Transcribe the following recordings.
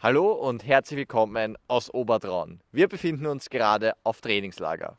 Hallo und herzlich willkommen aus Obertraun. Wir befinden uns gerade auf Trainingslager.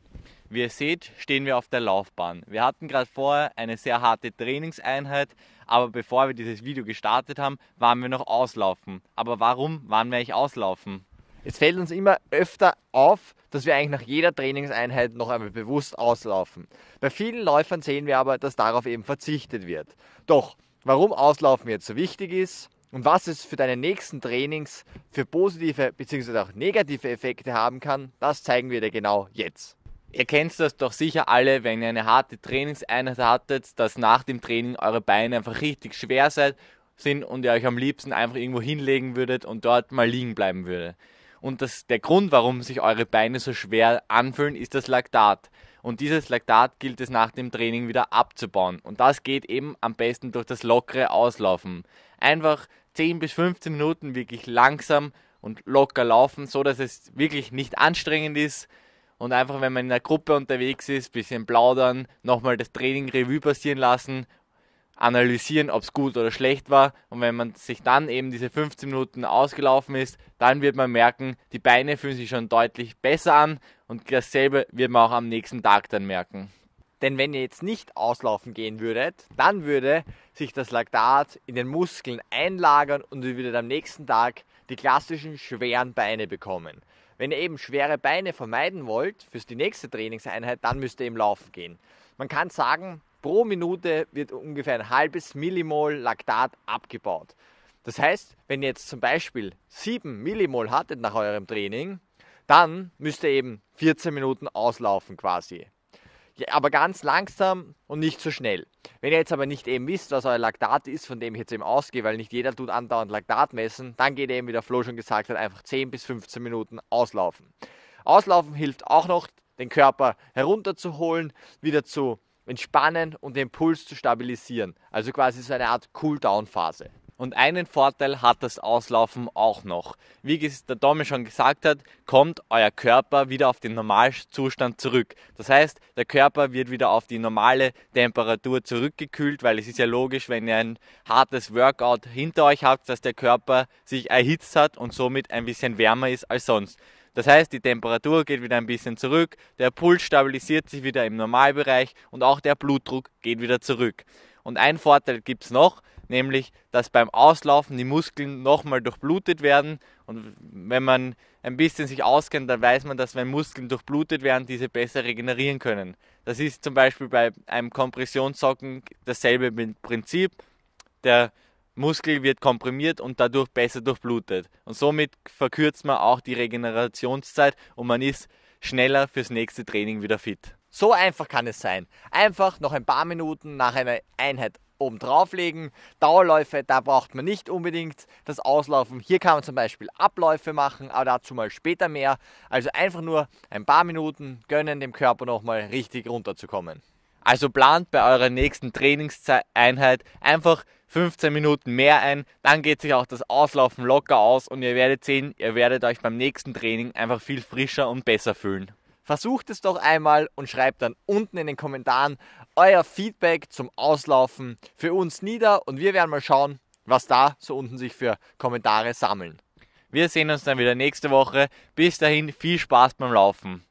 Wie ihr seht, stehen wir auf der Laufbahn. Wir hatten gerade vorher eine sehr harte Trainingseinheit, aber bevor wir dieses Video gestartet haben, waren wir noch auslaufen. Aber warum waren wir eigentlich auslaufen? Es fällt uns immer öfter auf, dass wir eigentlich nach jeder Trainingseinheit noch einmal bewusst auslaufen. Bei vielen Läufern sehen wir aber, dass darauf eben verzichtet wird. Doch, warum Auslaufen jetzt so wichtig ist, und was es für deine nächsten Trainings für positive bzw. auch negative Effekte haben kann, das zeigen wir dir genau jetzt. Ihr kennt das doch sicher alle, wenn ihr eine harte Trainingseinheit hattet, dass nach dem Training eure Beine einfach richtig schwer sind und ihr euch am liebsten einfach irgendwo hinlegen würdet und dort mal liegen bleiben würdet. Und das, der Grund, warum sich eure Beine so schwer anfühlen, ist das Laktat. Und dieses Laktat gilt es nach dem Training wieder abzubauen. Und das geht eben am besten durch das lockere Auslaufen. Einfach 10 bis 15 Minuten wirklich langsam und locker laufen, so dass es wirklich nicht anstrengend ist. Und einfach, wenn man in einer Gruppe unterwegs ist, bisschen plaudern, nochmal das Training Revue passieren lassen analysieren, ob es gut oder schlecht war. Und wenn man sich dann eben diese 15 Minuten ausgelaufen ist, dann wird man merken, die Beine fühlen sich schon deutlich besser an und dasselbe wird man auch am nächsten Tag dann merken. Denn wenn ihr jetzt nicht auslaufen gehen würdet, dann würde sich das Laktat in den Muskeln einlagern und ihr würdet am nächsten Tag die klassischen schweren Beine bekommen. Wenn ihr eben schwere Beine vermeiden wollt für die nächste Trainingseinheit, dann müsst ihr eben laufen gehen. Man kann sagen, Pro Minute wird ungefähr ein halbes Millimol Laktat abgebaut. Das heißt, wenn ihr jetzt zum Beispiel 7 Millimol hattet nach eurem Training, dann müsst ihr eben 14 Minuten auslaufen quasi. Ja, aber ganz langsam und nicht so schnell. Wenn ihr jetzt aber nicht eben wisst, was euer Laktat ist, von dem ich jetzt eben ausgehe, weil nicht jeder tut andauernd Laktat messen, dann geht ihr eben, wie der Flo schon gesagt hat, einfach 10 bis 15 Minuten auslaufen. Auslaufen hilft auch noch, den Körper herunterzuholen, wieder zu entspannen und den Puls zu stabilisieren. Also quasi so eine Art Cooldown-Phase. Und einen Vorteil hat das Auslaufen auch noch. Wie der Domme schon gesagt hat, kommt euer Körper wieder auf den Normalzustand zurück. Das heißt, der Körper wird wieder auf die normale Temperatur zurückgekühlt, weil es ist ja logisch, wenn ihr ein hartes Workout hinter euch habt, dass der Körper sich erhitzt hat und somit ein bisschen wärmer ist als sonst. Das heißt, die Temperatur geht wieder ein bisschen zurück, der Puls stabilisiert sich wieder im Normalbereich und auch der Blutdruck geht wieder zurück. Und ein Vorteil gibt es noch, nämlich dass beim Auslaufen die Muskeln nochmal durchblutet werden. Und wenn man ein bisschen sich auskennt, dann weiß man, dass wenn Muskeln durchblutet werden, diese besser regenerieren können. Das ist zum Beispiel bei einem Kompressionssocken dasselbe Prinzip. Der Muskel wird komprimiert und dadurch besser durchblutet. Und somit verkürzt man auch die Regenerationszeit und man ist schneller fürs nächste Training wieder fit. So einfach kann es sein. Einfach noch ein paar Minuten nach einer Einheit oben drauflegen. Dauerläufe, da braucht man nicht unbedingt das Auslaufen. Hier kann man zum Beispiel Abläufe machen, aber dazu mal später mehr. Also einfach nur ein paar Minuten gönnen, dem Körper nochmal richtig runterzukommen. Also plant bei eurer nächsten Trainingseinheit einfach 15 Minuten mehr ein, dann geht sich auch das Auslaufen locker aus und ihr werdet sehen, ihr werdet euch beim nächsten Training einfach viel frischer und besser fühlen. Versucht es doch einmal und schreibt dann unten in den Kommentaren euer Feedback zum Auslaufen für uns nieder und wir werden mal schauen, was da so unten sich für Kommentare sammeln. Wir sehen uns dann wieder nächste Woche. Bis dahin viel Spaß beim Laufen.